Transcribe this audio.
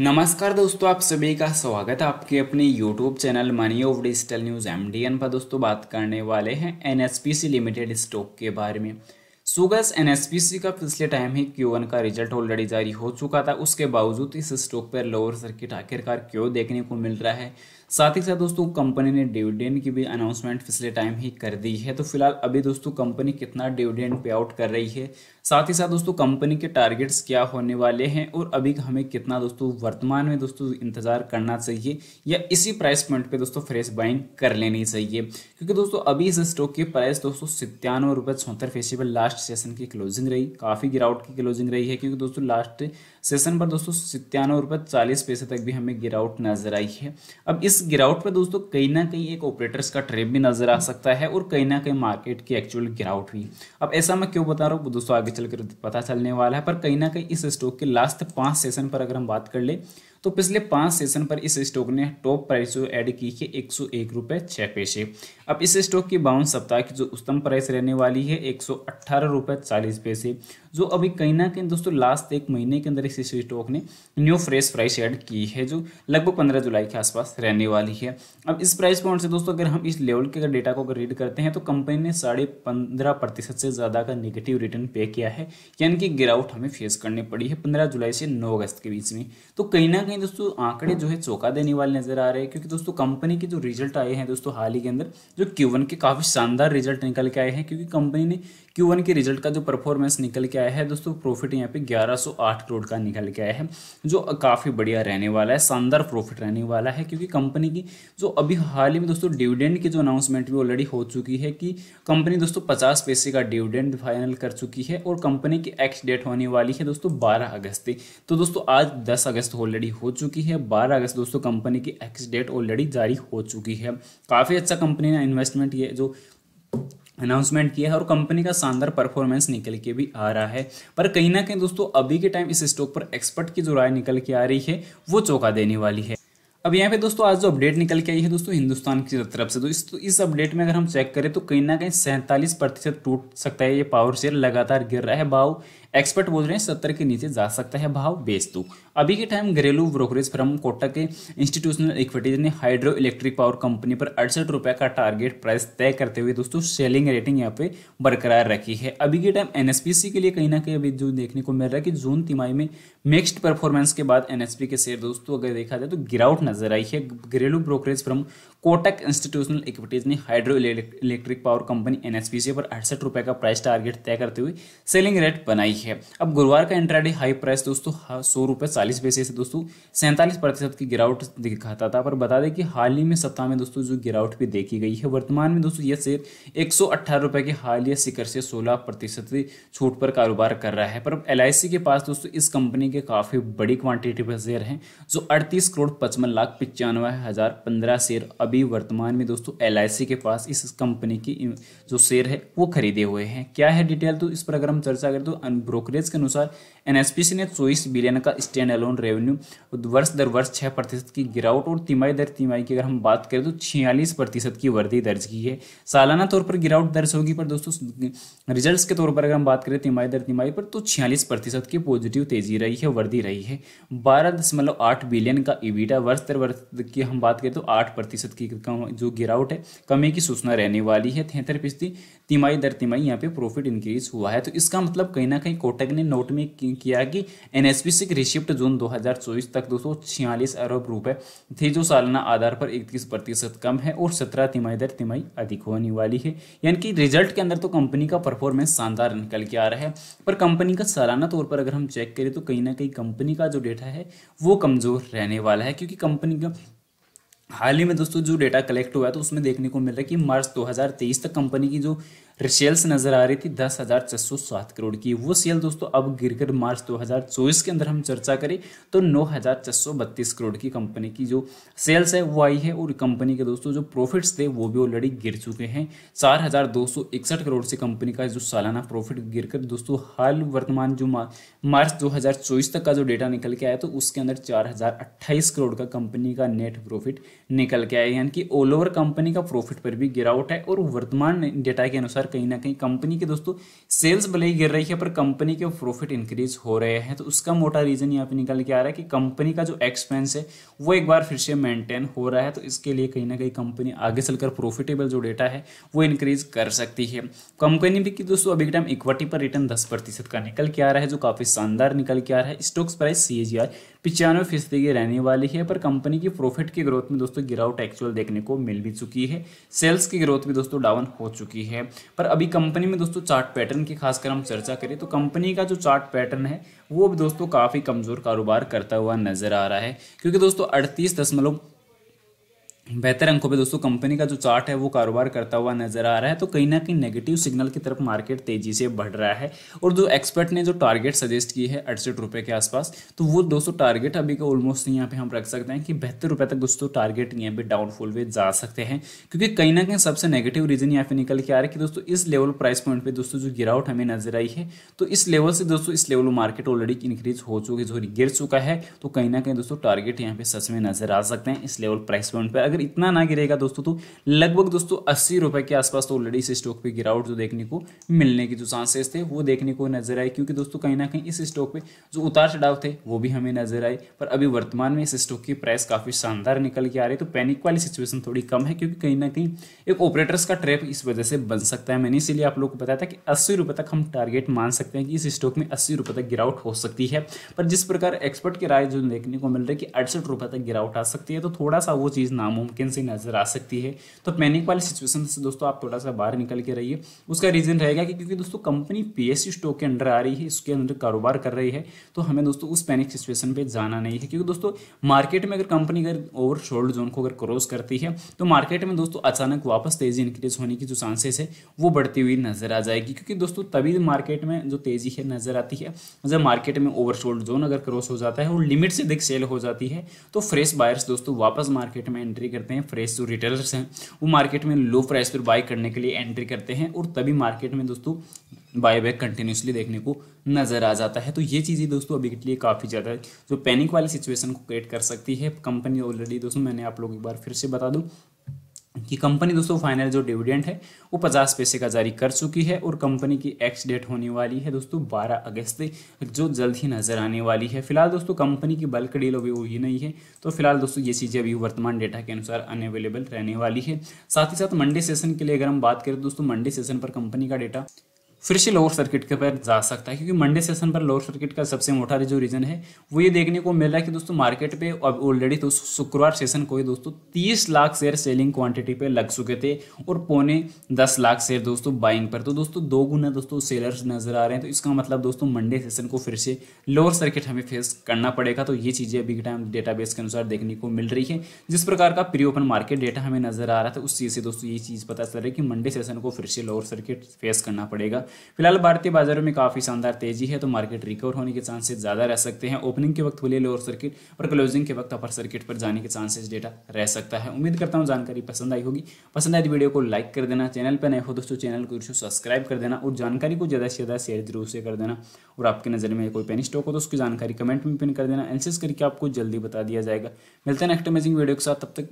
नमस्कार दोस्तों आप सभी का स्वागत है आपके अपने YouTube channel money of digital news M पर दोस्तों बात करने वाले हैं सी लिमिटेड स्टॉक के बारे में सुगस एनएसपीसी का पिछले टाइम ही वन का रिजल्ट ऑलरेडी जारी हो चुका था उसके बावजूद इस स्टॉक पर लोअर सर्किट आखिरकार क्यों देखने को मिल रहा है साथ ही साथ दोस्तों कंपनी ने डिविडेंड की भी अनाउंसमेंट पिछले टाइम ही कर दी है तो फिलहाल अभी दोस्तों कंपनी कितना डिविडेंड पे आउट कर रही है साथ ही साथ दोस्तों कंपनी के टारगेट्स क्या होने वाले हैं और अभी हमें कितना दोस्तों वर्तमान में दोस्तों इंतजार करना चाहिए या इसी प्राइस पॉइंट पे दोस्तों फ्रेश बाइंग कर लेनी चाहिए क्योंकि दोस्तों अभी इस स्टॉक की प्राइस दोस्तों सितानवे रुपये चौहत्तर फेसिबल लास्ट सेशन की क्लोजिंग रही काफ़ी गिरावट की क्लोजिंग रही है क्योंकि दोस्तों लास्ट सेशन पर दोस्तों सितानवे रुपये चालीस पैसे तक भी हमें गिरावट नजर आई है अब इस गिरावट पर दोस्तों कहीं ना कहीं एक ऑपरेटर्स का ट्रेप भी नजर आ सकता है और कहीं ना कहीं मार्केट की एक्चुअल गिरावट हुई अब ऐसा मैं क्यों बता रहा हूँ दोस्तों आगे चलकर पता चलने वाला है पर कहीं ना कहीं इस स्टॉक के लास्ट पाँच सेशन पर अगर हम बात कर ले तो पिछले पाँच सेशन पर इस स्टॉक ने टॉप प्राइस जो ऐड की है एक सौ एक रुपये छः पैसे अब इस स्टॉक की बावन सप्ताह की जो उत्तम प्राइस रहने वाली है एक सौ अट्ठारह रुपये चालीस पैसे जो अभी कहीं ना कहीं दोस्तों लास्ट एक महीने के अंदर इस स्टॉक ने न्यू फ्रेश प्राइस ऐड की है जो लगभग पंद्रह जुलाई के आसपास रहने वाली है अब इस प्राइस पॉइंट से दोस्तों अगर हम इस लेवल के अगर डेटा को अगर रीड करते हैं तो कंपनी ने साढ़े पंद्रह प्रतिशत से ज़्यादा का निगेटिव रिटर्न पे किया है यानी कि गिरावट हमें फेस करनी पड़ी है पंद्रह जुलाई से नौ अगस्त के बीच में तो कहीं ना कहीं कहीं दोस्तों आंकड़े जो है चौका देने वाले नजर आ रहे हैं क्योंकि दोस्तों कंपनी के जो रिजल्ट आए हैं दोस्तों हाल ही के अंदर जो क्यू के काफ़ी शानदार रिजल्ट निकल के आए हैं क्योंकि कंपनी ने क्यू के रिजल्ट का जो परफॉर्मेंस निकल के आया है दोस्तों प्रॉफिट यहाँ पे 1108 करोड़ का निकल के आया है जो काफ़ी बढ़िया रहने वाला है शानदार प्रॉफिट रहने वाला है क्योंकि कंपनी की जो अभी हाल ही में दोस्तों डिविडेंड की जो अनाउंसमेंट भी ऑलरेडी हो चुकी है कि कंपनी दोस्तों पचास पैसे का डिविडेंड फाइनल कर चुकी है और कंपनी की एक्स डेट होने वाली है दोस्तों बारह अगस्त तो दोस्तों आज दस अगस्त ऑलरेडी हो चुकी है 12 अगस्त दोस्तों कंपनी की एक्स डेट ऑलरेडी जारी हो चुकी है काफ़ी अच्छा कंपनी ने इन्वेस्टमेंट ये जो अनाउंसमेंट किया है और कंपनी का शानदार परफॉर्मेंस निकल के भी आ रहा है पर कहीं ना कहीं दोस्तों अभी के टाइम इस स्टॉक पर एक्सपर्ट की जो राय निकल के आ रही है वो चौंका देने वाली है अब यहाँ पे दोस्तों आज जो अपडेट निकल के आई है दोस्तों हिंदुस्तान की तरफ से तो इस तो इस अपडेट में अगर हम चेक करें तो कहीं ना कहीं सैंतालीस प्रतिशत टूट सकता है ये पावर शेयर लगातार गिर रहा है भाव एक्सपर्ट बोल रहे हैं सत्तर के नीचे जा सकता है भाव बेच दो तो। अभी के टाइम घरेलू ब्रोकरेज फर्म कोटा के इंस्टीट्यूशनल इक्विटीज ने हाइड्रो इलेक्ट्रिक पावर कंपनी पर अड़सठ रुपए का टारगेट प्राइस तय करते हुए दोस्तों सेलिंग रेटिंग यहाँ पे बरकरार रखी है अभी के टाइम एनएसपीसी के लिए कहीं ना कहीं अभी जो देखने को मिल रहा है कि जून तिमाही में मिक्सड परफॉर्मेंस के बाद एनएसपी के शेयर दोस्तों अगर देखा जाए तो गिरावट नजर आई है घरेलू brokerage firm Kotak institutional equities ने hydro electric power company NSPC पर अड़सठ रुपए का प्राइस टारगेट तय करते हुए सेलिंग रेट बनाई है ठीक है अब गुरुवार का इंट्राडे हाई प्राइस दोस्तों हाँ, सौ रुपये चालीस पैसे से दोस्तों सैंतालीस प्रतिशत की गिरावट दिखाता था पर बता दें कि हाल ही में सप्ताह में दोस्तों जो गिरावट भी देखी गई है वर्तमान में दोस्तों यह शेयर एक सौ रुपये के हालिया शिखर से सोलह प्रतिशत छूट पर कारोबार कर रहा है पर एल के पास दोस्तों इस कंपनी के काफ़ी बड़ी क्वांटिटी पर शेयर हैं जो अड़तीस करोड़ पचपन लाख पचानवे हज़ार पंद्रह शेयर अभी वर्तमान में दोस्तों एल के पास इस कंपनी की जो शेयर है वो खरीदे हुए हैं क्या है डिटेल तो इस पर अगर हम चर्चा करें तो अनुभव ब्रोकरेज के अनुसार एनएसपीसी ने चौबीस बिलियन का स्टैंड अलोन रेवेन्यू वर्ष दर वर्ष छः प्रतिशत की गिरावट और तिमाही दर तिमाही की अगर हम बात करें तो छियालीस प्रतिशत की वृद्धि दर्ज की है सालाना तौर पर गिरावट दर्ज होगी पर दोस्तों रिजल्ट्स के तौर पर अगर हम बात करें तिमाही दर तिमाही पर तो छियालीस प्रतिशत की पॉजिटिव तेजी रही है वृद्धि रही है बारह दशमलव आठ बिलियन का इविटा वर्ष दर वर्ष की हम बात करें तो आठ प्रतिशत की जो गिरावट है कमी की सूचना रहने वाली है तिहत्तर फीसदी तिमाही दर तिमाही यहाँ पे प्रॉफिट इंक्रीज हुआ है तो इसका मतलब कहीं ना कहीं कोटक ने नोट में किया कि एन एस एनएसपी से रिसिप्ट जून 2024 तक दो अरब रुपए थी जो सालाना आधार पर इकतीस प्रतिशत कम है और सत्रह तिमाही दर तिमाही अधिक होने वाली है यानी कि रिजल्ट के अंदर तो कंपनी का परफॉर्मेंस शानदार निकल के आ रहा है पर कंपनी का सालाना तौर पर अगर हम चेक करें तो कहीं ना कहीं कंपनी का जो डेटा है वो कमज़ोर रहने वाला है क्योंकि कंपनी का हाल ही में दोस्तों जो डेटा कलेक्ट हुआ है तो उसमें देखने को मिल रहा है कि मार्च 2023 तक कंपनी की जो सेल्स नज़र आ रही थी दस हज़ार छह सौ सात करोड़ की वो सेल दोस्तों अब गिरकर मार्च 2024 के अंदर हम चर्चा करें तो नौ हज़ार छह सौ बत्तीस करोड़ की कंपनी की जो सेल्स है वो आई है और कंपनी के दोस्तों जो प्रॉफिट्स थे वो भी ऑलरेडी गिर चुके हैं चार हज़ार दो सौ इकसठ करोड़ से कंपनी का जो सालाना प्रॉफिट गिर कर दोस्तों हाल वर्तमान जो मार्च दो हज़ार चौबीस तक का जो डेटा निकल के आया तो उसके अंदर चार हज़ार अट्ठाईस करोड़ का कंपनी का नेट प्रॉफिट निकल के आया यानी कि ऑल ओवर कंपनी का प्रॉफिट पर भी गिरावट है और वर्तमान डेटा के अनुसार लगातार कहीं ना कहीं कंपनी के दोस्तों सेल्स भले ही गिर रही है पर कंपनी के प्रॉफिट इंक्रीज हो रहे हैं तो उसका मोटा रीजन यहाँ पे निकल के आ रहा है कि कंपनी का जो एक्सपेंस है वो एक बार फिर से मेंटेन हो रहा है तो इसके लिए कहीं ना कहीं कंपनी आगे चलकर प्रॉफिटेबल जो डेटा है वो इंक्रीज कर सकती है कंपनी भी की दोस्तों अभी के टाइम इक्विटी पर रिटर्न दस प्रतिशत का निकल के आ रहा है जो काफ़ी शानदार निकल के आ रहा है stocks price C A R पिचानवे फीसदी की रहने वाली है पर कंपनी की प्रॉफिट की ग्रोथ में दोस्तों गिरावट एक्चुअल देखने को मिल भी चुकी है सेल्स की ग्रोथ भी दोस्तों डाउन हो चुकी है पर अभी कंपनी में दोस्तों चार्ट पैटर्न की खासकर हम चर्चा करें तो कंपनी का जो चार्ट पैटर्न है वो भी दोस्तों काफ़ी कमज़ोर कारोबार करता हुआ नज़र आ रहा है क्योंकि दोस्तों अड़तीस दशमलव बेहतर अंकों पे दोस्तों कंपनी का जो चार्ट है वो कारोबार करता हुआ नजर आ रहा है तो कहीं ना कहीं नेगेटिव सिग्नल की तरफ मार्केट तेजी से बढ़ रहा है और जो एक्सपर्ट ने जो टारगेट सजेस्ट की है अड़सठ रुपए के आसपास तो वो दोस्तों टारगेट अभी का ऑलमोस्ट यहाँ पे हम रख सकते हैं कि बेहतर रुपए तक दोस्तों टारगेट यहाँ पे डाउनफॉल में जा सकते हैं क्योंकि कहीं ना कहीं सबसे नेगेटिव रीजन यहाँ पे निकल के आ रहा है कि दोस्तों इस लेवल प्राइस पॉइंट पर दोस्तों जो गिरावट हमें नजर आई है तो इस लेवल से दोस्तों इस लेवल मार्केट ऑलरेडी इंक्रीज हो चुकी जो गिर चुका है तो कहीं ना कहीं दोस्तों टारगेट यहाँ पे सच में नजर आ सकते हैं इस लेवल प्राइस पॉइंट पर अगर इतना ना गिरेगा दोस्तों तो लगभग दोस्तों अस्सी रुपए के आसपास तो ऑलरेडी इस स्टॉक पे गिरावट जो देखने को मिलने के जो चांसेस थे वो देखने को नजर आए क्योंकि दोस्तों कहीं ना कहीं इस स्टॉक पे जो उतार चढ़ाव थे वो भी हमें नजर आए पर अभी वर्तमान में इस स्टॉक की प्राइस काफ़ी शानदार निकल के आ रही है तो पैनिक वाली सिचुएशन थोड़ी कम है क्योंकि कहीं ना कहीं एक ऑपरेटर्स का ट्रैप इस वजह से बन सकता है मैंने इसीलिए आप लोग को बताया था कि अस्सी तक हम टारगेट मान सकते हैं कि इस स्टॉक में अस्सी तक गिरावट हो सकती है पर जिस प्रकार एक्सपर्ट की राय जो देखने को मिल रही है कि अड़सठ तक गिरावट आ सकती है तो थोड़ा सा वो चीज़ नामुमकिन मुमकिन सी नज़र आ सकती है तो पैनिक वाली सिचुएशन से दोस्तों आप थोड़ा सा बाहर निकल के रहिए उसका रीज़न रहेगा कि क्योंकि दोस्तों कंपनी पी स्टॉक के अंडर आ रही है इसके अंदर कारोबार कर रही है तो हमें दोस्तों उस पैनिक सिचुएशन पर जाना नहीं है क्योंकि दोस्तों मार्केट में अगर कंपनी अगर ओवर शोल्ड जोन को अगर क्रॉस करती है तो मार्केट में दोस्तों अचानक वापस तेज़ी इंक्रीज होने की जो चांसेस है वो बढ़ती हुई नज़र आ जाएगी क्योंकि दोस्तों तभी मार्केट में जो तेज़ी है नज़र आती है जब मार्केट में ओवर जोन अगर क्रॉस हो जाता है और लिमिट से अधिक सेल हो जाती है तो फ्रेश बायर्स दोस्तों वापस मार्केट में एंट्री करते हैं फ्रेश जो रिटेलर्स हैं वो मार्केट में लो प्राइस पर बाय करने के लिए एंट्री करते हैं और तभी मार्केट में दोस्तों बाय बैक कंटिन्यूसली देखने को नज़र आ जाता है तो ये चीज़ें दोस्तों अभी के लिए काफ़ी ज़्यादा जो पैनिक वाली सिचुएशन को क्रिएट कर सकती है कंपनी ऑलरेडी दोस्तों मैंने आप लोग एक बार फिर से बता दूँ कि कंपनी दोस्तों फाइनल जो डिविडेंड है वो पचास पैसे का जारी कर चुकी है और कंपनी की एक्स डेट होने वाली है दोस्तों बारह अगस्त जो जल्द ही नज़र आने वाली है फिलहाल दोस्तों कंपनी की बल्क डील अभी हुई नहीं है तो फिलहाल दोस्तों ये चीज़ें अभी वर्तमान डेटा के अनुसार अनअवेलेबल रहने वाली है साथ ही साथ मंडे सेशन के लिए अगर हम बात करें दोस्तों मंडे सेशन पर कंपनी का डेटा फिर से लोअर सर्किट के पर जा सकता है क्योंकि मंडे सेशन पर लोअर सर्किट का सबसे मोटा जो रीजन है वो ये देखने को मिल रहा है कि दोस्तों मार्केट पे अब ऑलरेडी तो शुक्रवार सेशन को ही दोस्तों 30 लाख शेयर सेलिंग क्वांटिटी पे लग चुके थे और पौने 10 लाख शेयर दोस्तों बाइंग पर तो दोस्तों दो गुना दोस्तों सेलर्स नजर आ रहे हैं तो इसका मतलब दोस्तों मंडे सेशन को फिर से लोअर सर्किट हमें फेस करना पड़ेगा तो ये चीज़ें अभी के टाइम डेटा के अनुसार देखने को मिल रही है जिस प्रकार का प्री ओपन मार्केट डेटा हमें नजर आ रहा था उस चीज़ से दोस्तों ये चीज़ पता चल रही है कि मंडे सेशन को फिर से लोअर सर्किट फेस करना पड़ेगा फिलहाल भारतीय बाजारों में काफ़ी शानदार तेजी है तो मार्केट रिकवर होने के चांसेस ज़्यादा रह सकते हैं ओपनिंग के वक्त खुले लोअर सर्किट और क्लोजिंग के वक्त अपर सर्किट पर जाने के चांसेस डेटा रह सकता है उम्मीद करता हूँ जानकारी पसंद आई होगी पसंद आई वीडियो तो को लाइक कर देना चैनल पर नए हो दोस्तों चैनल को सब्सक्राइब कर देना और जानकारी को ज़्यादा से ज़्यादा शेयर जरूर से कर देना और आपकी नज़र में कोई पेनी स्टॉक हो तो उसकी जानकारी कमेंट में पिन कर देना एनसेस करके आपको जल्दी बता दिया जाएगा मिलते हैं नेक्स्ट अमेजिंग वीडियो के साथ तब तक